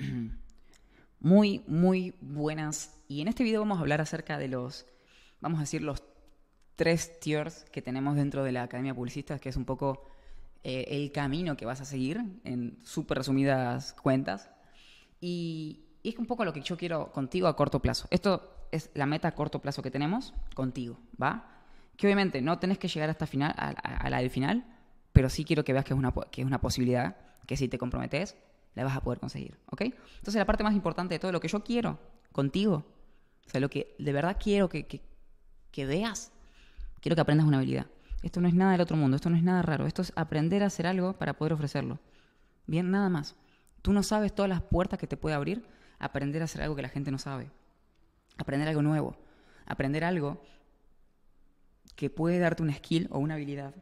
muy, muy buenas. Y en este video vamos a hablar acerca de los, vamos a decir, los tres tiers que tenemos dentro de la Academia Publicista, que es un poco eh, el camino que vas a seguir, en súper resumidas cuentas. Y, es un poco lo que yo quiero contigo a corto plazo. Esto es la meta a corto plazo que tenemos contigo, ¿va? Que obviamente no tenés que llegar hasta final, a, la del final, pero sí quiero que veas que es una, que es una posibilidad, que si te comprometes, la vas a poder conseguir, ¿ok? Entonces la parte más importante de todo, lo que yo quiero contigo, o sea, lo que de verdad quiero que, que, que veas, quiero que aprendas una habilidad. Esto no es nada del otro mundo, esto no es nada raro, esto es aprender a hacer algo para poder ofrecerlo. Bien, nada más. Tú no sabes todas las puertas que te puede abrir aprender a hacer algo que la gente no sabe, aprender algo nuevo, aprender algo que puede darte una skill o una habilidad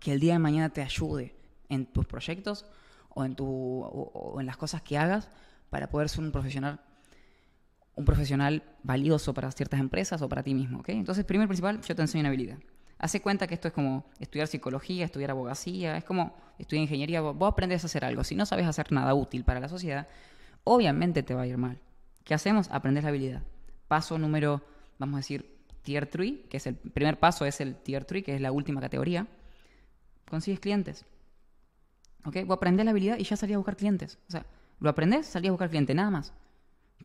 que el día de mañana te ayude en tus proyectos o en, las cosas que hagas para poder ser un profesional un profesional valioso para ciertas empresas o para ti mismo. ¿okay? Entonces, primer principal, yo te enseño una habilidad. Hace cuenta que esto es como estudiar psicología, estudiar abogacía, es como estudiar ingeniería, vos aprendes a hacer algo. Si no sabes hacer nada útil para la sociedad, obviamente te va a ir mal. ¿Qué hacemos? aprendes la habilidad. Paso número, vamos a decir, tier 3, que es el primer paso, es el tier 3, que es la última categoría. Consigues clientes. ¿Ok? O aprender la habilidad y ya salí a buscar clientes. O sea, lo aprendes, Salías a buscar clientes, nada más.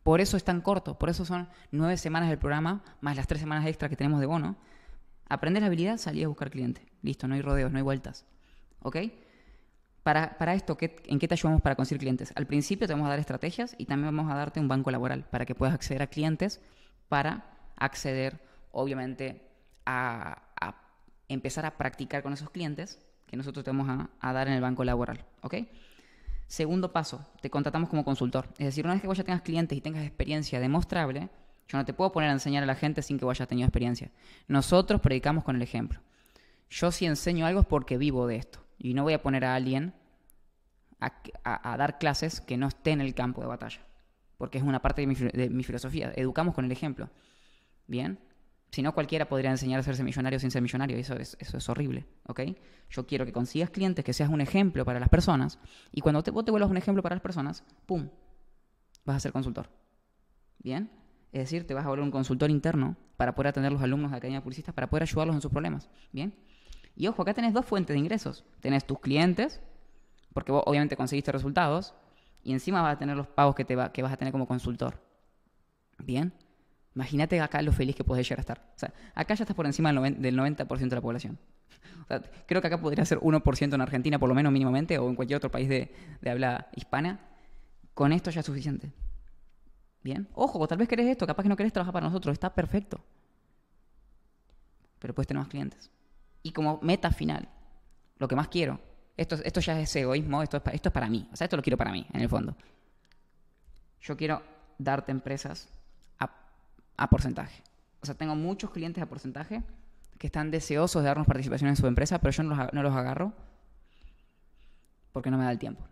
Por eso es tan corto, por eso son nueve semanas del programa, más las tres semanas extra que tenemos de bono. Aprendés la habilidad, salías a buscar clientes. Listo, no hay rodeos, no hay vueltas. ¿Ok? Para, para, esto, ¿en qué te ayudamos para conseguir clientes? Al principio te vamos a dar estrategias y también vamos a darte un banco laboral para que puedas acceder a clientes, para acceder, obviamente, a, a empezar a practicar con esos clientes que nosotros te vamos a, dar en el banco laboral. ¿Ok? Segundo paso, te contratamos como consultor. Es decir, una vez que vos ya tengas clientes y tengas experiencia demostrable, yo no te puedo poner a enseñar a la gente sin que vayas hayas tenido experiencia. Nosotros predicamos con el ejemplo. Yo si enseño algo es porque vivo de esto. Y no voy a poner a alguien a, dar clases que no esté en el campo de batalla. Porque es una parte de mi, de mi filosofía. Educamos con el ejemplo. Bien. Si no, cualquiera podría enseñar a hacerse millonario sin ser millonario, y eso es, eso es horrible, ¿ok? Yo quiero que consigas clientes, que seas un ejemplo para las personas, y cuando te, vos te vuelvas un ejemplo para las personas, ¡pum! Vas a ser consultor. ¿Bien? Es decir, te vas a volver un consultor interno para poder atender a los alumnos de Academia Publicista, para poder ayudarlos en sus problemas. ¿Bien? Y ojo, acá tenés dos fuentes de ingresos. Tenés tus clientes, porque vos obviamente conseguiste resultados, y encima vas a tener los pagos que, te va, que vas a tener como consultor. ¿Bien? Imagínate acá lo feliz que puedes llegar a estar. acá ya estás por encima del 90% de la población. creo que acá podría ser 1% en Argentina, por lo menos mínimamente, o en cualquier otro país de, habla hispana. Con esto ya es suficiente. Bien. Ojo, tal vez querés esto, capaz que no querés trabajar para nosotros, está perfecto. Pero puedes tener más clientes. Y como meta final, lo que más quiero, esto, esto ya es egoísmo, esto es, esto es para mí. O sea, esto lo quiero para mí, en el fondo. Yo quiero darte empresas a porcentaje. O sea, tengo muchos clientes a porcentaje que están deseosos de darnos participación en su empresa, pero yo no los, agarro porque no me da el tiempo.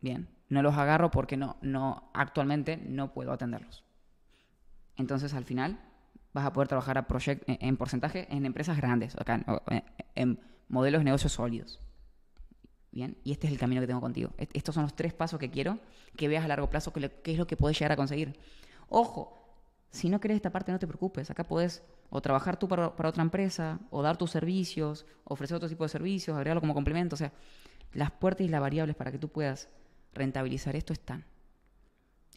Bien, no los agarro porque no, no, actualmente no puedo atenderlos. Entonces, al final, vas a poder trabajar a project, en, porcentaje en empresas grandes, acá, eh, en, modelos de negocios sólidos. Bien, y este es el camino que tengo contigo. estos son los tres pasos que quiero que veas a largo plazo qué es lo que puedes llegar a conseguir. Ojo, si no querés esta parte, no te preocupes. Acá podés o trabajar tú para, otra empresa, o dar tus servicios, ofrecer otro tipo de servicios, agregarlo como complemento. O sea, las puertas y las variables para que tú puedas rentabilizar esto están.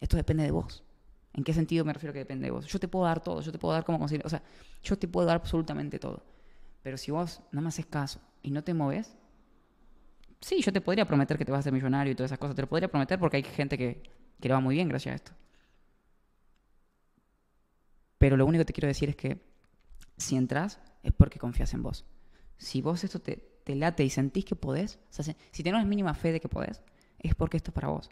Esto depende de vos. ¿En qué sentido me refiero que depende de vos? Yo te puedo dar todo, yo te puedo dar como conseguir, o sea, yo te puedo dar absolutamente todo. Pero si vos no me haces caso y no te moves, sí, yo te podría prometer que te vas a ser millonario y todas esas cosas, te lo podría prometer porque hay gente que, que le va muy bien gracias a esto. Pero lo único que te quiero decir es que si entras es porque confías en vos. Si vos esto te, late y sentís que podés, o sea, si tenés mínima fe de que podés, es porque esto es para vos.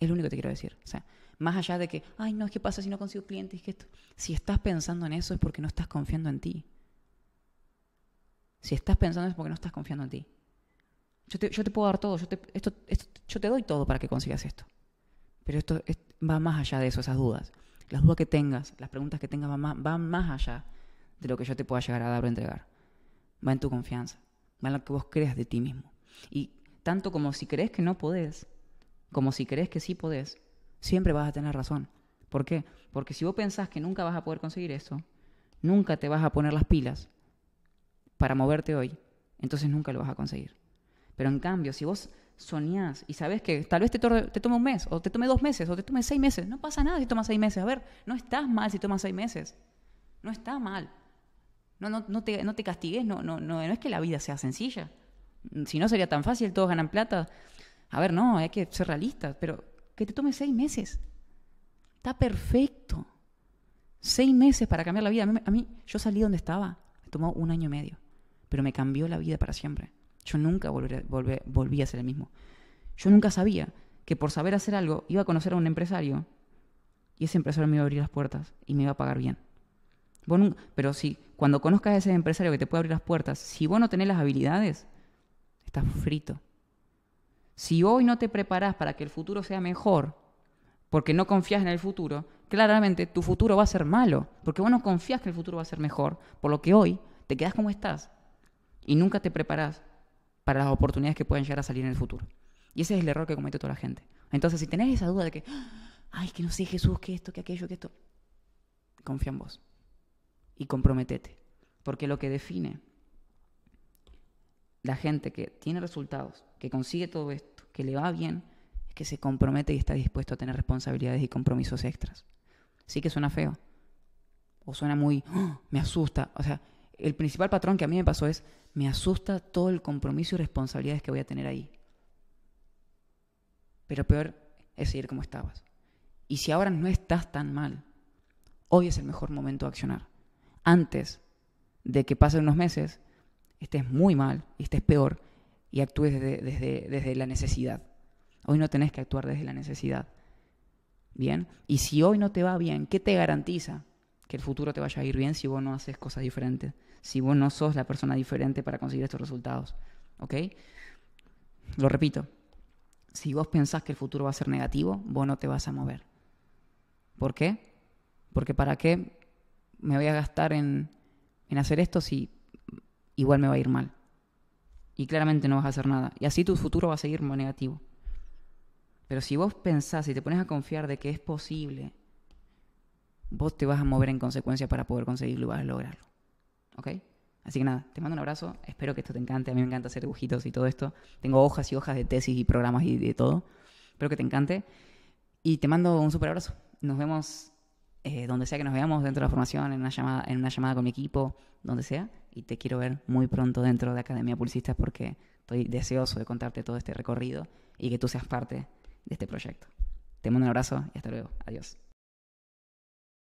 Es lo único que te quiero decir. O más allá de que, ay, no, ¿qué pasa si no consigo clientes? Que esto? Si estás pensando en eso es porque no estás confiando en ti. Si estás pensando es porque no estás confiando en ti. Yo te, puedo dar todo, yo te, esto, yo te doy todo para que consigas esto. Pero esto va más allá de eso, esas dudas las dudas que tengas, las preguntas que tengas van más, van más allá de lo que yo te pueda llegar a dar o entregar. Va en tu confianza, va en lo que vos creas de ti mismo. Y tanto como si crees que no podés, como si crees que sí podés, siempre vas a tener razón. ¿Por qué? Porque si vos pensás que nunca vas a poder conseguir eso, nunca te vas a poner las pilas para moverte hoy, entonces nunca lo vas a conseguir. Pero en cambio, si vos soñás y sabes que tal vez te, tome un mes, o te tome dos meses, o te tome seis meses. No pasa nada si tomas seis meses. A ver, no estás mal si tomas seis meses. No está mal. No, no, no, te, no te castigues, no, no, no, no es que la vida sea sencilla. Si no sería tan fácil, todos ganan plata. A ver, no, hay que ser realistas, pero que te tome seis meses. Está perfecto. Seis meses para cambiar la vida. A mí, yo salí donde estaba, me tomó un año y medio, pero me cambió la vida para siempre. Yo nunca volví a ser el mismo. Yo nunca sabía que por saber hacer algo iba a conocer a un empresario y ese empresario me iba a abrir las puertas y me iba a pagar bien. pero si cuando conozcas a ese empresario que te puede abrir las puertas, si vos no tenés las habilidades, estás frito. Si hoy no te preparás para que el futuro sea mejor, porque no confías en el futuro, claramente tu futuro va a ser malo, porque vos no confías que el futuro va a ser mejor, por lo que hoy te quedás como estás y nunca te preparás para las oportunidades que puedan llegar a salir en el futuro. Y ese es el error que comete toda la gente. Entonces, si tenés esa duda de que, ay, que no sé Jesús, que esto, que aquello, que esto, confía en vos y comprometete. Porque lo que define la gente que tiene resultados, que consigue todo esto, que le va bien, es que se compromete y está dispuesto a tener responsabilidades y compromisos extras. Sí que suena feo. O suena muy, oh, me asusta. O sea, el principal patrón que a mí me pasó es, me asusta todo el compromiso y responsabilidades que voy a tener ahí. Pero peor es seguir como estabas. Y si ahora no estás tan mal, hoy es el mejor momento de accionar. Antes de que pasen unos meses, estés muy mal y estés peor y actúes desde, desde, desde la necesidad. Hoy no tenés que actuar desde la necesidad. ¿Bien? Y si hoy no te va bien, ¿qué te garantiza que el futuro te vaya a ir bien si vos no haces cosas diferentes, si vos no sos la persona diferente para conseguir estos resultados. ¿Ok? Lo repito, si vos pensás que el futuro va a ser negativo, vos no te vas a mover. ¿Por qué? Porque ¿para qué me voy a gastar en, hacer esto si igual me va a ir mal? Y claramente no vas a hacer nada. Y así tu futuro va a seguir negativo. Pero si vos pensás y te pones a confiar de que es posible vos te vas a mover en consecuencia para poder conseguirlo y vas a lograrlo. ¿Ok? Así que nada, te mando un abrazo. Espero que esto te encante. A mí me encanta hacer dibujitos y todo esto. Tengo hojas y hojas de tesis y programas y de todo. Espero que te encante. Y te mando un super abrazo. Nos vemos eh, donde sea que nos veamos, dentro de la formación, en una, llamada, en una llamada con mi equipo, donde sea. Y te quiero ver muy pronto dentro de Academia Pulsistas porque estoy deseoso de contarte todo este recorrido y que tú seas parte de este proyecto. Te mando un abrazo y hasta luego. Adiós.